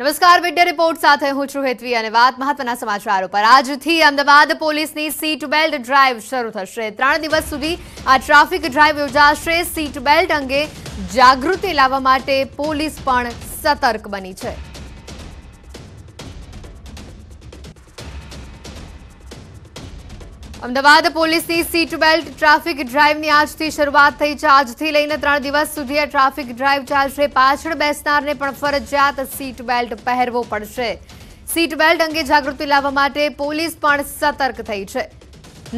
નમસ્કાર વિડ્ય રિપોર્ટ સાથે હું છું હેતવી અને વાત મહત્વના સમાચારો પર આજથી અમદાવાદ પોલીસની સીટ બેલ્ટ ડ્રાઈવ શરૂ થશે ત્રણ દિવસ સુધી આ ટ્રાફિક ડ્રાઈવ યોજાશે સીટ બેલ્ટ અંગે જાગૃતિ લાવવા માટે પોલીસ પણ સતર્ક બની છે અમદાવાદ પોલીસની સીટ બેલ્ટ ટ્રાફિક ડ્રાઈવની આજથી શરૂઆત થઈ છે આજથી લઈને ત્રણ દિવસ સુધી આ ટ્રાફિક ડ્રાઈવ ચાલશે પાછળ બેસનારને પણ ફરજિયાત સીટ બેલ્ટ પહેરવો પડશે સીટ બેલ્ટ અંગે જાગૃતિ લાવવા માટે પોલીસ પણ સતર્ક થઈ છે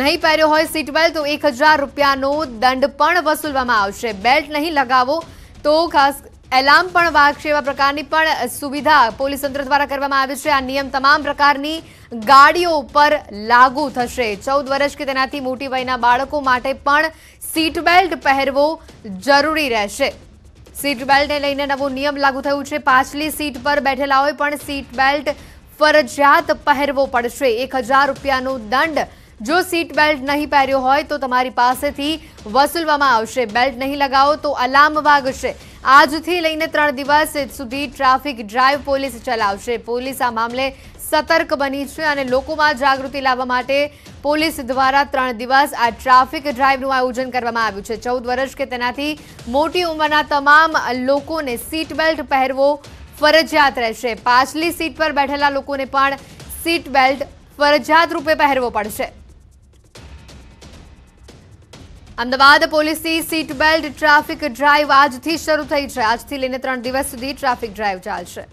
નહીં પહેર્યો હોય સીટ બેલ્ટ તો એક રૂપિયાનો દંડ પણ વસૂલવામાં આવશે બેલ્ટ નહીં લગાવો તો ખાસ એલાર્મ પણ વાગશે એવા પ્રકારની પણ સુવિધા પોલીસ તંત્ર દ્વારા કરવામાં આવી છે આ નિયમ તમામ પ્રકારની ગાડીઓ ઉપર લાગુ થશે 14 વર્ષ કે તેનાથી મોટી વયના બાળકો માટે પણ સીટ બેલ્ટ પહેરવો જરૂરી રહેશે સીટ બેલ્ટ લેઈને નવો નિયમ લાગુ થયો છે પાછલી સીટ પર બેઠેલા હોય પણ સીટ બેલ્ટ ફરજિયાત પહેરવો પડશે ₹1000 નો દંડ જો સીટ બેલ્ટ નહીં પહેર્યો હોય તો તમારી પાસેથી વસულવામાં આવશે બેલ્ટ નહીં લગાવો તો આલામવાગશે આજથી લઈને ત્રણ દિવસ સુધી ટ્રાફિક ડ્રાઇવ પોલીસ ચલાવશે પોલીસ આ મામલે સતર્ક બની છે અને લોકોમાં જાગૃતિ લાવવા માટે પોલીસ દ્વારા ત્રણ દિવસ આ ટ્રાફિક ડ્રાઈવનું આયોજન કરવામાં આવ્યું છે ચૌદ વર્ષ કે તેનાથી મોટી ઉંમરના તમામ લોકોને સીટ બેલ્ટ પહેરવો ફરજિયાત રહેશે પાછલી સીટ પર બેઠેલા લોકોને પણ સીટ બેલ્ટ ફરજિયાત રૂપે પહેરવો પડશે અમદાવાદ પોલીસની સીટ બેલ્ટ ટ્રાફિક ડ્રાઈવ આજથી શરૂ થઈ છે આજથી લઈને ત્રણ દિવસ સુધી ટ્રાફિક ડ્રાઈવ ચાલશે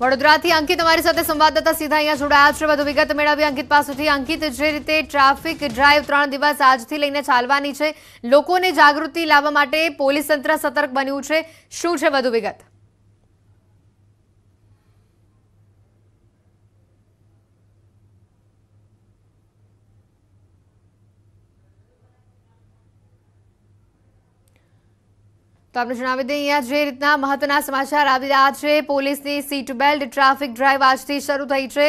વડોદરાથી અંકિત અમારી સાથે સંવાદદાતા સીધા અહીંયા જોડાયા છે વધુ વિગત મેળવી અંકિત પાસેથી અંકિત જે રીતે ટ્રાફિક ડ્રાઈવ ત્રણ દિવસ આજથી લઈને ચાલવાની છે લોકોને જાગૃતિ લાવવા માટે પોલીસ તંત્ર સતર્ક બન્યું છે શું છે વધુ વિગત તો આપણે જણાવી દઈએ અહીંયા જે રીતના મહત્વના સમાચાર આવી રહ્યા છે પોલીસની સીટ બેલ્ટ ટ્રાફિક ડ્રાઈવ આજથી શરૂ થઈ છે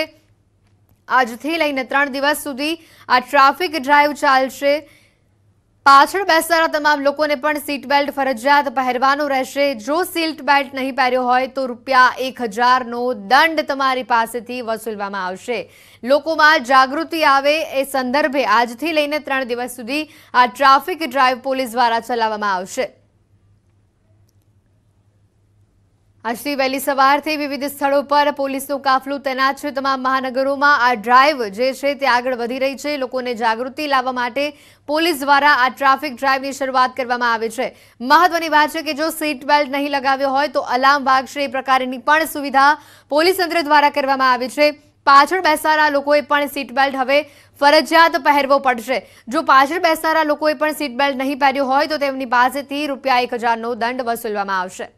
આજથી લઈને ત્રણ દિવસ સુધી આ ટ્રાફિક ડ્રાઈવ ચાલશે પાછળ બેસનારા તમામ લોકોને પણ સીટ બેલ્ટ ફરજિયાત પહેરવાનું રહેશે જો સીટ બેલ્ટ નહીં પહેર્યો હોય તો રૂપિયા એક હજારનો દંડ તમારી પાસેથી વસૂલવામાં આવશે લોકોમાં જાગૃતિ આવે એ સંદર્ભે આજથી લઈને ત્રણ દિવસ સુધી આ ટ્રાફિક ડ્રાઈવ પોલીસ દ્વારા ચલાવવામાં આવશે આજથી વહેલી સવારથી વિવિધ સ્થળો પર પોલીસનો કાફલો તૈનાત છે તમામ મહાનગરોમાં આ ડ્રાઈવ જે છે તે આગળ વધી રહી છે લોકોને જાગૃતિ લાવવા માટે પોલીસ દ્વારા આ ટ્રાફિક ડ્રાઈવની શરૂઆત કરવામાં આવી છે મહત્વની વાત છે કે જો સીટ બેલ્ટ નહીં લગાવ્યો હોય તો અલાર્મ વાગશે એ પ્રકારની પણ સુવિધા પોલીસ તંત્ર દ્વારા કરવામાં આવી છે પાછળ બેસનારા લોકોએ પણ સીટ બેલ્ટ હવે ફરજિયાત પહેરવો પડશે જો પાછળ બેસનારા લોકોએ પણ સીટ બેલ્ટ નહીં પહેર્યો હોય તો તેમની પાસેથી રૂપિયા એક હજારનો દંડ વસૂલવામાં આવશે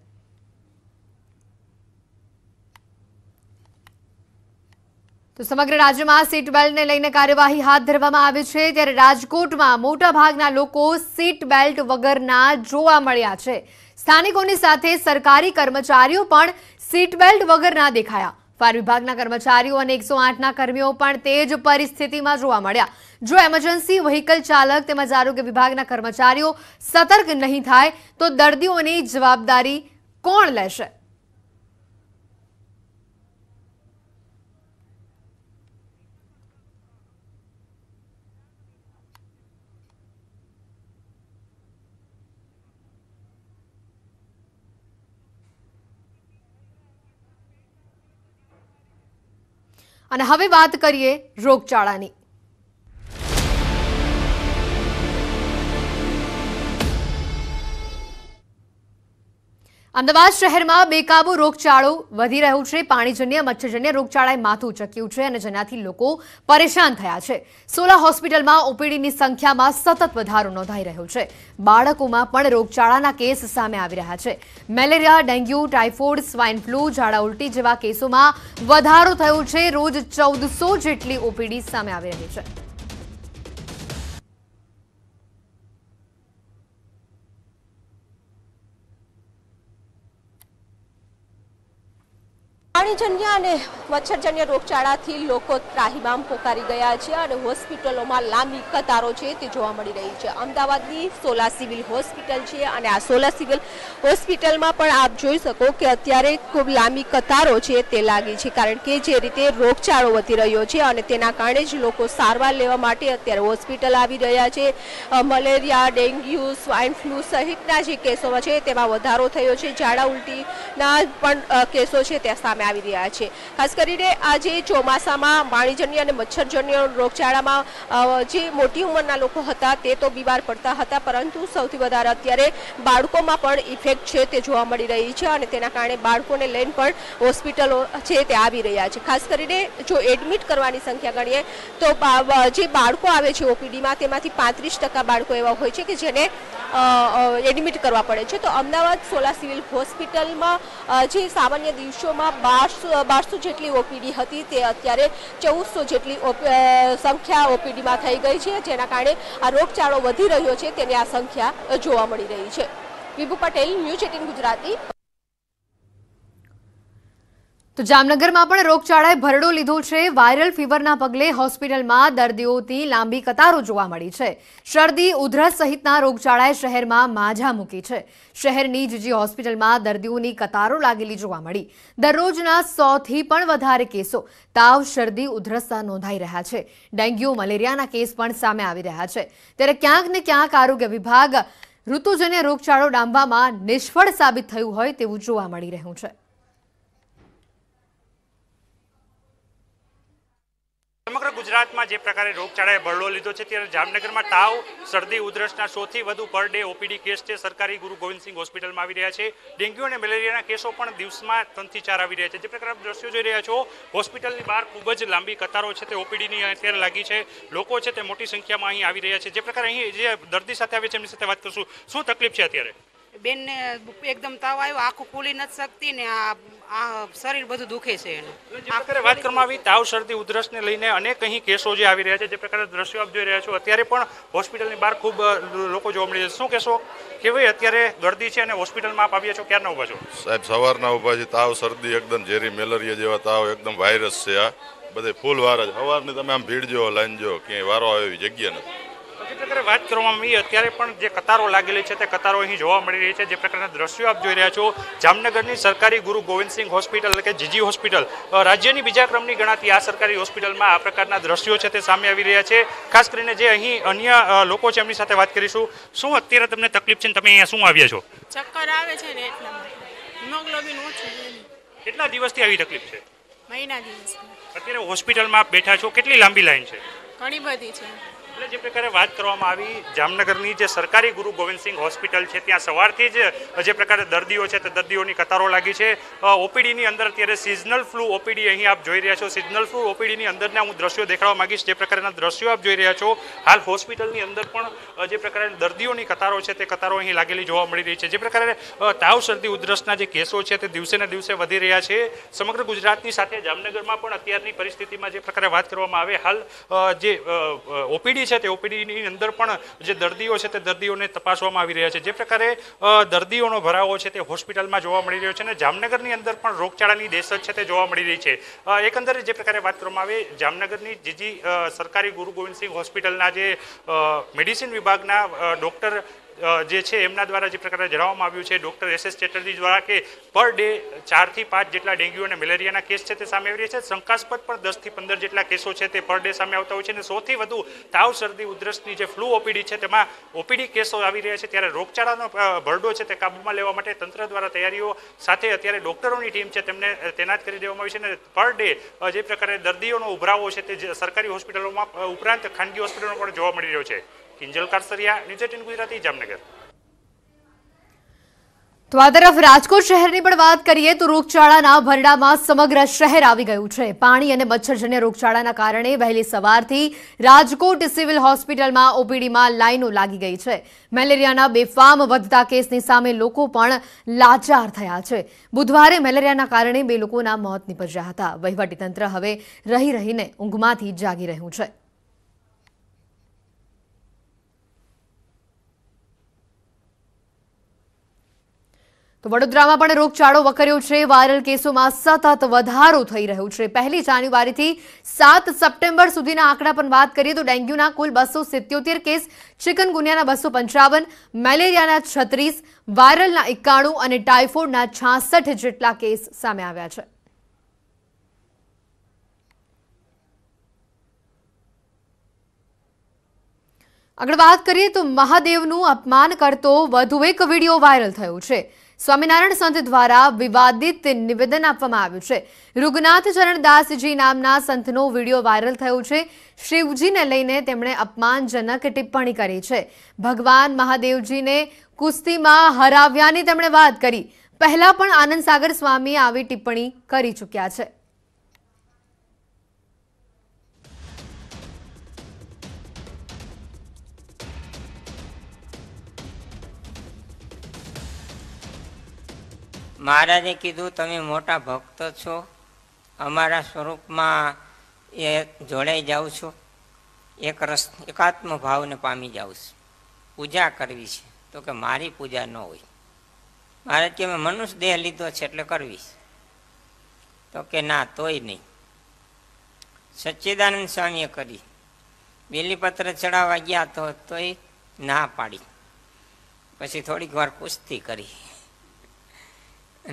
સમગ્ર રાજ્યમાં સીટ બેલ્ટને લઈને કાર્યવાહી હાથ ધરવામાં આવી છે ત્યારે રાજકોટમાં મોટાભાગના લોકો સીટ બેલ્ટ વગરના જોવા મળ્યા છે સ્થાનિકોની સાથે સરકારી કર્મચારીઓ પણ સીટ બેલ્ટ વગરના દેખાયા ફાયર વિભાગના કર્મચારીઓ અને એકસો આઠના કર્મીઓ પણ તે જ પરિસ્થિતિમાં જોવા મળ્યા જો એમરજન્સી વ્હીકલ ચાલક તેમજ આરોગ્ય વિભાગના કર્મચારીઓ સતર્ક નહીં થાય તો દર્દીઓની જવાબદારી કોણ લેશે અને હવે વાત કરીએ રોગચાળાની અમદાવાદ શહેરમાં બેકાબુ રોગચાળો વધી રહ્યો છે પાણીજન્ય મચ્છરજન્ય રોગચાળાએ માથું ઉચક્યું છે અને જેનાથી લોકો પરેશાન થયા છે સોલા હોસ્પિટલમાં ઓપીડીની સંખ્યામાં સતત વધારો નોંધાઈ રહ્યો છે બાળકોમાં પણ રોગચાળાના કેસ સામે આવી રહ્યા છે malaria dengue typhoid swine flu ઝાડા ઉલટી જેવા કેસોમાં વધારો થયો છે રોજ ચૌદસો જેટલી ઓપીડી સામે આવી રહી છે કીટાણીજન્ય અને મચ્છરજન્ય રોગચાળાથી લોકો ત્રાહીમામ પોકારી ગયા છે અને હોસ્પિટલોમાં લાંબી કતારો છે તે જોવા મળી રહી છે અમદાવાદની સોલા સિવિલ હોસ્પિટલ છે અને આ સોલા સિવિલ હોસ્પિટલમાં પણ આપ જોઈ શકો કે અત્યારે ખૂબ લાંબી કતારો છે તે લાગી છે કારણ કે જે રીતે રોગચાળો વધી રહ્યો છે અને તેના કારણે જ લોકો સારવાર લેવા માટે અત્યારે હોસ્પિટલ આવી રહ્યા છે મલેરિયા ડેન્ગ્યુ સ્વાઇન ફ્લૂ સહિતના જે કેસોમાં છે તેમાં વધારો થયો છે ઝાડા ઉલટીના પણ કેસો છે તે સામે આવી રહ્યા છે ખાસ કરીને આજે ચોમાસામાં પાણીજન્ય અને મચ્છરજન્ય રોગચાળામાં જે મોટી ઉંમરના લોકો હતા તે તો બીમાર પડતા હતા પરંતુ સૌથી વધારે અત્યારે બાળકોમાં પણ ઇફેક્ટ છે તે જોવા મળી રહી છે અને તેના કારણે બાળકોને લઈને પણ હોસ્પિટલો છે તે આવી રહ્યા છે ખાસ કરીને જો એડમિટ કરવાની સંખ્યા ગણીએ તો જે બાળકો આવે છે ઓપીડીમાં તેમાંથી પાંત્રીસ ટકા બાળકો એવા હોય છે કે જેને એડમિટ કરવા પડે છે તો અમદાવાદ સોલા સિવિલ હોસ્પિટલમાં જે સામાન્ય દિવસોમાં બાર બારસો બારસો જેટલી ઓપીડી હતી તે અત્યારે ચૌદસો જેટલી સંખ્યા ઓપીડીમાં થઈ ગઈ છે જેના કારણે આ રોગચાળો વધી રહ્યો છે તેની આ સંખ્યા જોવા મળી રહી છે વિભુ પટેલ ન્યૂઝ એટીન ગુજરાતી તો જામનગરમાં પણ રોગચાળાએ ભરડો લીધો છે વાયરલ ફીવરના પગલે હોસ્પિટલમાં દર્દીઓથી લાંબી કતારો જોવા મળી છે શરદી ઉધરસ સહિતના રોગચાળાએ શહેરમાં માઝા મૂકી છે શહેરની જીજી હોસ્પિટલમાં દર્દીઓની કતારો લાગેલી જોવા મળી દરરોજના સોથી પણ વધારે કેસો તાવ શરદી ઉધરસતા નોંધાઈ રહ્યા છે ડેન્ગ્યુ મલેરિયાના કેસ પણ સામે આવી રહ્યા છે ત્યારે ક્યાંક ને ક્યાંક આરોગ્ય વિભાગ ઋતુજન્ય રોગચાળો ડામવામાં નિષ્ફળ સાબિત થયું હોય તેવું જોવા મળી રહ્યું છે ગુજરાતમાં જે પ્રકારે રોગચાળાએ બરડો લીધો છે ત્યારે જામનગરમાં તાવ શરદી ઉધરસના સૌથી વધુ પર ડે ઓપીડી કેસ છે સરકારી ગુરુ ગોવિંદસિંહ હોસ્પિટલમાં આવી રહ્યા છે ડેન્ગ્યુ અને મેલેરિયાના કેસો પણ દિવસમાં ત્રણથી ચાર આવી રહ્યા છે જે પ્રકારે દ્રશ્યો જોઈ રહ્યા છો હોસ્પિટલની બહાર ખૂબ જ લાંબી કતારો છે તે ઓપીડીની અત્યારે લાગી છે લોકો છે તે મોટી સંખ્યામાં અહીં આવી રહ્યા છે જે પ્રકારે અહીં જે દર્દી સાથે આવે છે એમની સાથે વાત કરશું શું તકલીફ છે અત્યારે બેનને એકદમ તાવ આવ્યો આખું ખુલી નથી શકતી ને આ આ શરીર બધું દુખે છે એનું અત્યારે વાત કરવામાં આવી તાવ શરદી ઉધરસને લઈને અનેક અહીં કેસો જે આવી રહ્યા છે જે પ્રકારના દ્રશ્યો આપ જોઈ રહ્યા છો અત્યારે પણ હોસ્પિટલની બહાર ખૂબ લોકો જોવા મળી છે શું કહેશો કે ભાઈ અત્યારે દર્દી છે અને હોસ્પિટલમાં આપ આવ્યા છો ક્યારના ઊભા છો સાહેબ સવારના ઊભા છે તાવ શરદી એકદમ ઝેરી મેલેરિયા જેવા તાવ એકદમ વાયરસ છે આ બધે ફૂલ વાર જ સવારની તમે આમ ભીડ જો લાઈન જો ક્યાંય વારો આવે એવી જગ્યા નથી જે વાત કરવામાં આવી અત્યારે પણ જે કતારો લાગેલી છે તે કતારો અહીં જોવા મળી રહી છે જે પ્રકારના દ્રશ્યો આપ જોઈ રહ્યા છો જામનગરની સરકારી ગુરુ ગોવિંદસિંહ હોસ્પિટલ એટલે કે જીજી હોસ્પિટલ રાજ્યની બીજા ક્રમની ગણાતી આ સરકારી હોસ્પિટલમાં આ પ્રકારના દ્રશ્યો છે તે સામે આવી રહ્યા છે ખાસ કરીને જે અહીં અન્ય લોકો છે એમની સાથે વાત કરીશું શું અત્યારે તમને તકલીફ છે તમે અહીંયા શું આવ્યા છો ચક્કર આવે છે ને એટલા હિમોગ્લોબિન ઓછું કેટલા દિવસથી આવી તકલીફ છે મહિના દિવસ અત્યારે હોસ્પિટલમાં બેઠા છો કેટલી લાંબી લાઈન છે ઘણી બધી છે એટલે જે પ્રકારે વાત કરવામાં આવી જામનગરની જે સરકારી ગુરુ ગોવિંદસિંહ હોસ્પિટલ છે ત્યાં સવારથી જ જે પ્રકારે દર્દીઓ છે તે દર્દીઓની કતારો લાગી છે ઓપીડીની અંદર અત્યારે સિઝનલ ફ્લૂ ઓપીડી અહીં આપ જોઈ રહ્યા છો સિઝનલ ફ્લૂ ઓપીડીની અંદરના હું દ્રશ્યો દેખાડવા માગીશ જે પ્રકારના દ્રશ્યો આપ જોઈ રહ્યા છો હાલ હોસ્પિટલની અંદર પણ જે પ્રકારે દર્દીઓની કતારો છે તે કતારો અહીં લાગેલી જોવા મળી રહી છે જે પ્રકારે તાવ શરદી ઉધરસના જે કેસો છે તે દિવસે ને દિવસે વધી રહ્યા છે સમગ્ર ગુજરાતની સાથે જામનગરમાં પણ અત્યારની પરિસ્થિતિમાં જે પ્રકારે વાત કરવામાં આવે હાલ જે ઓપીડી છે છે તે ઓપીડીની અંદર પણ જે દર્દીઓ છે તે દર્દીઓને તપાસવામાં આવી રહ્યા છે જે પ્રકારે દર્દીઓનો ભરાવો છે તે હોસ્પિટલમાં જોવા મળી રહ્યો છે અને જામનગરની અંદર પણ રોગચાળાની દેશ છે તે જોવા મળી રહી છે એકંદરે જે પ્રકારે વાત કરવામાં આવે જામનગરની જીજી સરકારી ગુરુ ગોવિંદસિંહ હોસ્પિટલના જે મેડિસિન વિભાગના ડૉક્ટર જે છે એમના દ્વારા જે પ્રકારે જણાવવામાં આવ્યું છે ડૉક્ટર એસ એસ ચેટર્જી દ્વારા કે પર ડે ચારથી પાંચ જેટલા ડેન્ગ્યુ અને મેલેરિયાના કેસ છે તે સામે આવી રહ્યા છે શંકાસ્પદ પણ દસથી પંદર જેટલા કેસો છે તે પર ડે સામે આવતા હોય છે અને સૌથી વધુ તાવ શરદી ઉધરસની જે ફ્લૂ ઓપીડી છે તેમાં ઓપીડી કેસો આવી રહ્યા છે ત્યારે રોગચાળાનો ભરડો છે તે કાબૂમાં લેવા માટે તંત્ર દ્વારા તૈયારીઓ સાથે અત્યારે ડૉક્ટરોની ટીમ છે તેમને તૈનાત કરી દેવામાં આવી છે અને પર ડે જે પ્રકારે દર્દીઓનો ઉભરાવો છે તે સરકારી હોસ્પિટલોમાં ઉપરાંત ખાનગી હોસ્પિટલોમાં પણ જોવા મળી રહ્યો છે કિંજલ કારસરિયા ન્યૂઝ એટીન ગુજરાતી જામનગર તો આ તરફ રાજકોટ શહેરની પણ વાત કરીએ તો રોગચાળાના ભરડામાં સમગ્ર શહેર આવી ગયું છે પાણી અને મચ્છરજન્ય રોગચાળાના કારણે વહેલી સવારથી રાજકોટ સિવિલ હોસ્પિટલમાં ઓપીડીમાં લાઈનો લાગી ગઈ છે મેલેરિયાના બેફામ વધતા કેસની સામે લોકો પણ લાચાર થયા છે બુધવારે મેલેરિયાના કારણે બે લોકોના મોત નીપજ્યા હતા વહીવટીતંત્ર હવે રહી રહીને ઊંઘમાંથી જાગી રહ્યું છે તો વડોદરામાં પણ રોગચાળો વકર્યો છે વાયરલ કેસોમાં સતત વધારો થઈ રહ્યો છે પહેલી જાન્યુઆરીથી સાત સપ્ટેમ્બર સુધીના આંકડા પણ વાત કરીએ તો ડેન્ગ્યુના કુલ બસો સિત્યોતેર કેસ ચિકનગુનિયાના બસો પંચાવન મેલેરિયાના છત્રીસ વાયરલના એકાણું અને ટાઇફોઇડના છાસઠ જેટલા કેસ સામે આવ્યા છે આગળ વાત કરીએ તો મહાદેવનું અપમાન કરતો વધુ એક વિડીયો વાયરલ થયો છે સ્વામિનારાયણ સંત દ્વારા વિવાદિત નિવેદન આપવામાં આવ્યું છે રુગનાથ ચરણદાસજી નામના સંતનો વિડીયો વાયરલ થયો છે શિવજીને લઈને તેમણે અપમાનજનક ટિપ્પણી કરી છે ભગવાન મહાદેવજીને કુસ્તીમાં હરાવ્યાની તેમણે વાત કરી પહેલા પણ આનંદ સાગર સ્વામી આવી ટિપ્પણી કરી ચૂક્યા છે મહારાજે કીધું તમે મોટા ભક્ત છો અમારા સ્વરૂપમાં એ જોડાઈ જાઉં છો એક રસ એકાત્મ ભાવને પામી જાઉં છું પૂજા કરવી છે તો કે મારી પૂજા ન હોય મહારાજ કે મેં મનુષ્ય દેહ લીધો છે એટલે કરવી તો કે ના તોય નહીં સચ્ચિદાનંદ સ્વામીએ કરી બેલીપત્ર ચડાવવા ગયા તો તોય ના પાડી પછી થોડીક વાર કુસ્તી કરી તો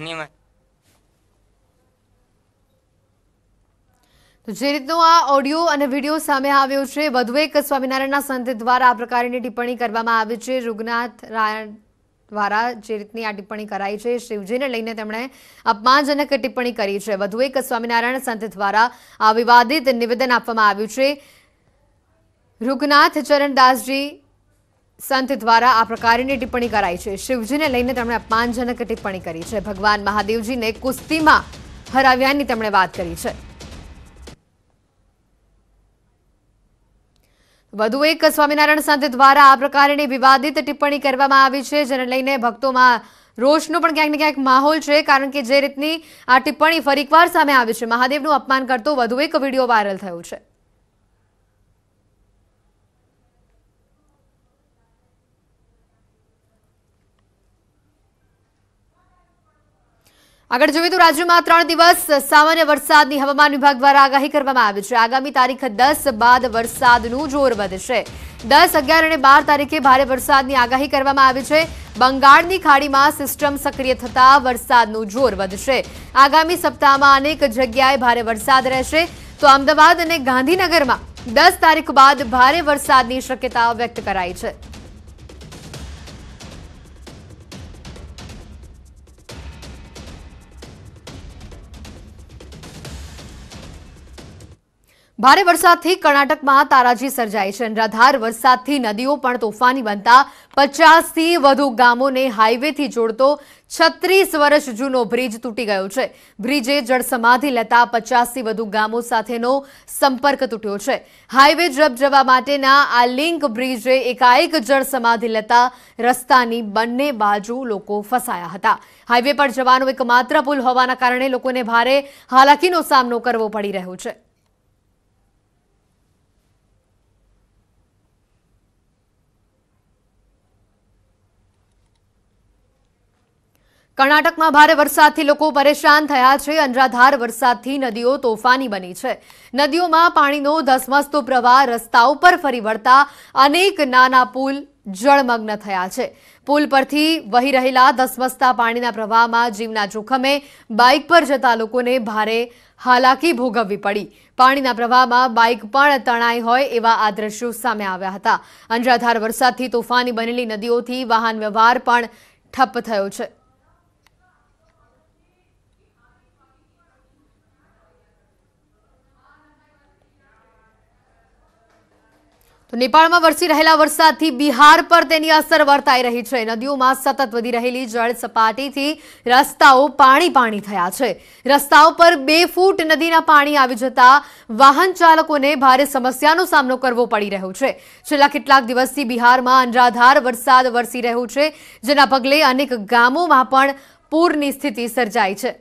જે રીતનો આ ઓડિયો અને વિડીયો સામે આવ્યો છે વધુ એક સ્વામિનારાયણના સંત દ્વારા આ પ્રકારની ટિપ્પણી કરવામાં આવી છે રૂગનાથ દ્વારા જે રીતની આ ટિપ્પણી કરાઈ છે શિવજીને લઈને તેમણે અપમાનજનક ટિપ્પણી કરી છે વધુ એક સ્વામિનારાયણ સંત દ્વારા આ વિવાદિત નિવેદન આપવામાં આવ્યું છે રૂગનાથ ચરણદાસજી સંત દ્વારા આ પ્રકારની ટિપ્પણી કરાઈ છે શિવજીને લઈને તેમણે અપમાનજનક ટિપ્પણી કરી છે ભગવાન મહાદેવજીને કુસ્તીમાં હરાવ્યાની તેમણે વાત કરી છે વધુ એક સ્વામિનારાયણ સંત દ્વારા આ પ્રકારની વિવાદિત ટિપ્પણી કરવામાં આવી છે જેને લઈને ભક્તોમાં રોષનો પણ ક્યાંક ને ક્યાંક માહોલ છે કારણ કે જે રીતની આ ટિપ્પણી ફરીકવાર સામે આવી છે મહાદેવનું અપમાન કરતો વધુ એક વિડીયો વાયરલ થયો છે આગળ જોઈએ તો રાજ્યમાં ત્રણ દિવસ સામાન્ય વરસાદની હવામાન વિભાગ દ્વારા આગાહી કરવામાં આવી છે આગામી તારીખ દસ બાદ વરસાદનું જોર વધશે દસ અગિયાર અને બાર તારીખે ભારે વરસાદની આગાહી કરવામાં આવી છે બંગાળની ખાડીમાં સિસ્ટમ સક્રિય થતાં વરસાદનું જોર વધશે આગામી સપ્તાહમાં અનેક જગ્યાએ ભારે વરસાદ રહેશે તો અમદાવાદ અને ગાંધીનગરમાં દસ તારીખ બાદ ભારે વરસાદની શક્યતા વ્યક્ત કરાઈ છે ભારે વરસાદથી કર્ણાટકમાં તારાજી સર્જાઈ છે અનરાધાર વરસાદથી નદીઓ પણ તોફાની બનતા પચાસથી વધુ ગામોને હાઇવેથી જોડતો છત્રીસ વર્ષ જૂનો બ્રિજ તૂટી ગયો છે બ્રિજે જળસમાધિ લેતા પચાસથી વધુ ગામો સાથેનો સંપર્ક તૂટ્યો છે હાઇવે જબ જવા માટેના આ લિંક બ્રિજે એકાએક જળસમાધિ લેતા રસ્તાની બંને બાજુ લોકો ફસાયા હતા હાઇવે પર જવાનો એકમાત્ર પુલ હોવાના કારણે લોકોને ભારે હાલાકીનો સામનો કરવો પડી રહ્યો છે કર્ણાટકમાં ભારે વરસાદથી લોકો પરેશાન થયા છે અનરાધાર વરસાદથી નદીઓ તોફાની બની છે નદીઓમાં પાણીનો ધસમસતો પ્રવાહ રસ્તા ઉપર ફરી વળતા અનેક નાના પુલ જળમગ્ન થયા છે પુલ પરથી વહી રહેલા ધસમસતા પાણીના પ્રવાહમાં જીવના જોખમે બાઇક પર જતા લોકોને ભારે હાલાકી ભોગવવી પડી પાણીના પ્રવાહમાં બાઇક પણ તણાઈ હોય એવા આ દ્રશ્યો સામે આવ્યા હતા અનરાધાર વરસાદથી તોફાની બનેલી નદીઓથી વાહન વ્યવહાર પણ ઠપ્પ થયો છે તો નેપાળમાં વરસી રહેલા વરસાદથી બિહાર પર તેની અસર વર્તાઈ રહી છે નદીઓમાં સતત વધી રહેલી જળ સપાટીથી રસ્તાઓ પાણી પાણી થયા છે રસ્તાઓ પર બે ફૂટ નદીના પાણી આવી જતા વાહન ચાલકોને ભારે સમસ્યાનો સામનો કરવો પડી રહ્યો છે છેલ્લા કેટલાક દિવસથી બિહારમાં અનરાધાર વરસાદ વરસી રહ્યો છે જેના પગલે અનેક ગામોમાં પણ પૂરની સ્થિતિ સર્જાઈ છે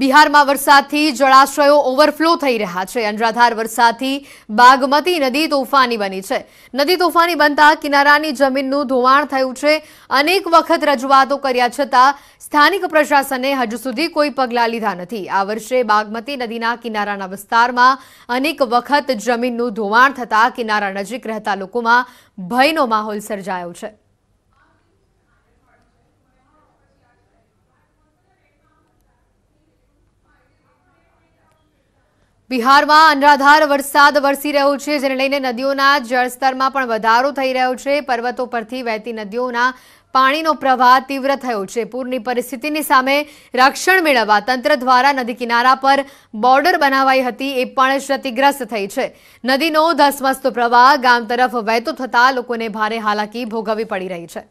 બિહારમાં વરસાદથી જળાશયો ઓવરફ્લો થઈ રહ્યા છે અનરાધાર વરસાદથી બાગમતી નદી તોફાની બની છે નદી તોફાની બનતા કિનારાની જમીનનું ધોવાણ થયું છે અનેક વખત રજૂઆતો કર્યા છતાં સ્થાનિક પ્રશાસને હજુ સુધી કોઈ પગલાં લીધા નથી આ વર્ષે બાગમતી નદીના કિનારાના વિસ્તારમાં અનેક વખત જમીનનું ધોવાણ થતાં કિનારા નજીક રહેતા લોકોમાં ભયનો માહોલ સર્જાયો છે બિહારમાં અનરાધાર વરસાદ વરસી રહ્યો છે જેને લઈને નદીઓના જળસ્તરમાં પણ વધારો થઈ રહ્યો છે પર્વતો પરથી વહેતી નદીઓના પાણીનો પ્રવાહ તીવ્ર થયો છે પૂરની પરિસ્થિતિની સામે રક્ષણ મેળવવા તંત્ર દ્વારા નદી કિનારા પર બોર્ડર બનાવાઈ હતી એ પણ ક્ષતિગ્રસ્ત થઈ છે નદીનો ધસમસ્ત પ્રવાહ ગામ તરફ વહેતો થતાં લોકોને ભારે હાલાકી ભોગવવી પડી રહી છે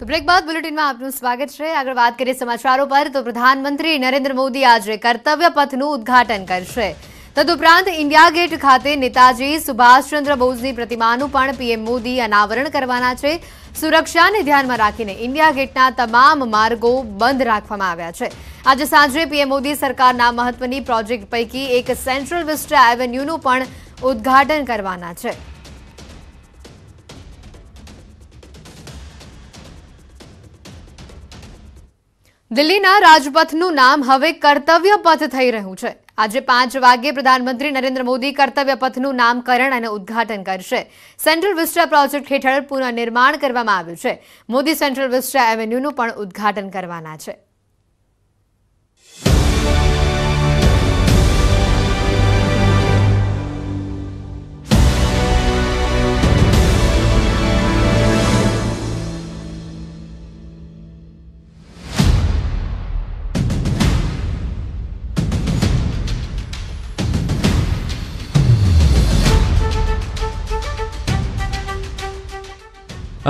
તો બ્રેક બાદ બુલેટિનમાં આપનું સ્વાગત છે આગળ વાત કરીએ સમાચારો પર તો પ્રધાનમંત્રી નરેન્દ્ર મોદી આજે કર્તવ્ય પથનું ઉદ્ઘાટન કરશે તદુપરાંત ઇન્ડિયા ગેટ ખાતે નેતાજી સુભાષચંદ્ર બોઝની પ્રતિમાનું પણ પીએમ મોદી અનાવરણ કરવાના છે સુરક્ષાને ધ્યાનમાં રાખીને ઇન્ડિયા ગેટના તમામ માર્ગો બંધ રાખવામાં આવ્યા છે આજે સાંજે પીએમ મોદી સરકારના મહત્વની પ્રોજેક્ટ પૈકી એક સેન્ટ્રલ વિસ્ટા એવન્યુનું પણ ઉદ્ઘાટન કરવાના છે દિલ્હીના રાજપથનું નામ હવે કર્તવ્ય પથ થઈ રહ્યું છે આજે પાંચ વાગે પ્રધાનમંત્રી નરેન્દ્ર મોદી કર્તવ્ય પથનું નામકરણ અને ઉદ્ઘાટન કરશે સેન્ટ્રલ વિસ્ટા પ્રોજેક્ટ હેઠળ પુનઃનિર્માણ કરવામાં આવ્યું છે મોદી સેન્ટ્રલ વિસ્ટા એવન્યુનું પણ ઉદ્ઘાટન કરવાના છે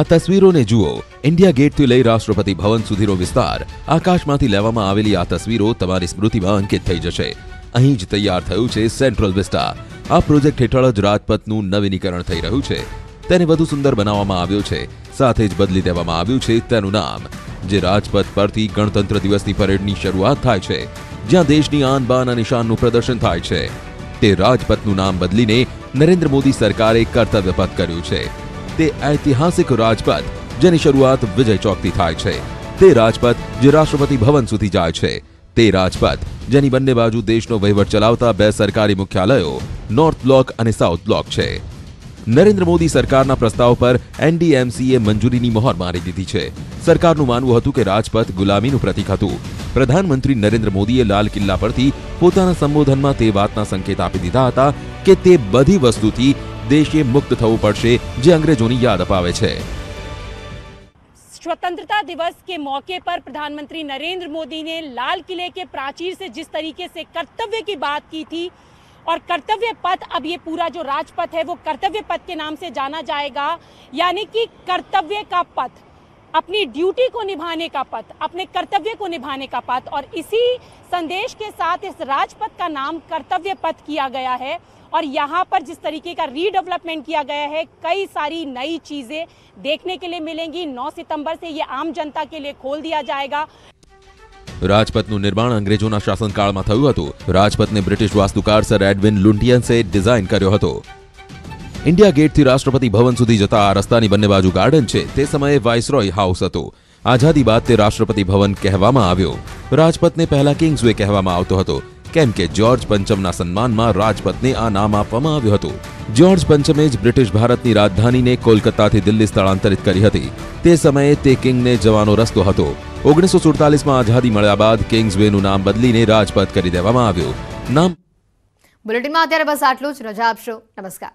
આ તસવીરોને જુઓ ઇન્ડિયા ગેટથી લઈ રાષ્ટ્રપતિ ભવન સુધીનો વિસ્તાર આકાશમાંથી લેવામાં આવેલી આ તસવીરો તમારી સ્મૃતિમાં અંકિત થઈ જશે અહીં જ તૈયાર થયું છે સેન્ટ્રલ વિસ્ટા આ પ્રોજેક્ટ હેઠળ જ રાજપથનું નવીનીકરણ થઈ રહ્યું છે તેને વધુ સુંદર બનાવવામાં આવ્યો છે સાથે જ બદલી દેવામાં આવ્યું છે તેનું નામ જે રાજપથ પરથી ગણતંત્ર દિવસની પરેડની શરૂઆત થાય છે જ્યાં દેશની આન બાન અને શાનનું પ્રદર્શન થાય છે તે રાજપથનું નામ બદલીને નરેન્દ્ર મોદી સરકારે કર્તવ્યપથ કર્યું છે તે આતિહાસિક રાજપથ જેની શરૂઆત વિજય ચોકથી થાય છે તે રાજપથ જે રાષ્ટ્રપતિ ભવન સુધી જાય છે તે રાજપથ જેની બંને બાજુ દેશનો વૈવર ચલાવતા બે સરકારી મથકઓ નોર્થ બ્લોક અને સાઉથ બ્લોક છે नरेंद्र મોદી સરકારના પ્રસ્તાવ પર એનડીએમસીએ મંજૂરીની મહોર મારી દીધી છે સરકારનું માનવું હતું કે રાજપથ ગુલામીનું પ્રતીક હતું प्रधानमंत्री नरेंद्र મોદીએ લાલ કિલ્લા પરથી પોતાના સંબોધનમાં તે વાતનો સંકેત આપી દીધો હતો કે તે બધી વસ્તુથી દેશે મુક્ત થવું પડશે જે અંગ્રેજોની યાદ અપાવે છે स्वतंत्रता दिवस के मौके पर प्रधानमंत्री नरेंद्र मोदी ने लाल किले के प्राचीर से जिस तरीके से कर्तव्य की बात की थी और कर्तव्य पथ अब ये पूरा जो राजपथ है वो कर्तव्य पथ के नाम से जाना जाएगा यानी कि कर्तव्य का पथ अपनी ड्यूटी को निभाने का पथ अपने कर्तव्य को निभाने का पथ और इसी संदेश के साथ इस राजपथ का नाम कर्तव्य पथ किया गया है और यहाँ पर जिस तरीके का रीडेवलपमेंट किया गया है कई सारी नई चीज़ें देखने के लिए मिलेंगी 9 सितंबर से ये आम जनता के लिए खोल दिया जाएगा રાજપથનું નિર્માણ અંગ્રેજોના શાસનકાળમાં થયું હતું રાજપથને બ્રિટિશ વાસ્તુકાર સર એડવિન લુન્ટિયન્સે ડિઝાઇન કર્યો હતો ઇન્ડિયા ગેટથી રાષ્ટ્રપતિ ભવન સુધી જતા આ રસ્તાની બંને બાજુ ગાર્ડન છે તે સમયે વાઇસરોય હાઉસ હતું આઝાદી બાદ તે રાષ્ટ્રપતિ ભવન કહેવામાં આવ્યો રાજપથને પહેલા કિંગ્સવે કહેવામાં આવતો હતો કેમ કે જ્યોર્જ પંચમના સન્માનમાં રાજપથને આ નામ આપવામાં આવ્યું હતું જ્યોર્જ પંચમે જ બ્રિટિશ ભારતની રાજધાનીને કોલકાતાથી દિલ્હી સ્થળાંતરિત કરી હતી તે સમયે તે કિંગને જવાનો રસ્તો હતો ઓગણીસો સુડતાલીસમાં આઝાદી મળ્યા બાદ કિંગ્સવેનું નામ બદલીને રાજપથ કરી દેવામાં આવ્યું નામ બુલેટિનમાં અત્યારે બસ આટલું જ રજા આપશો નમસ્કાર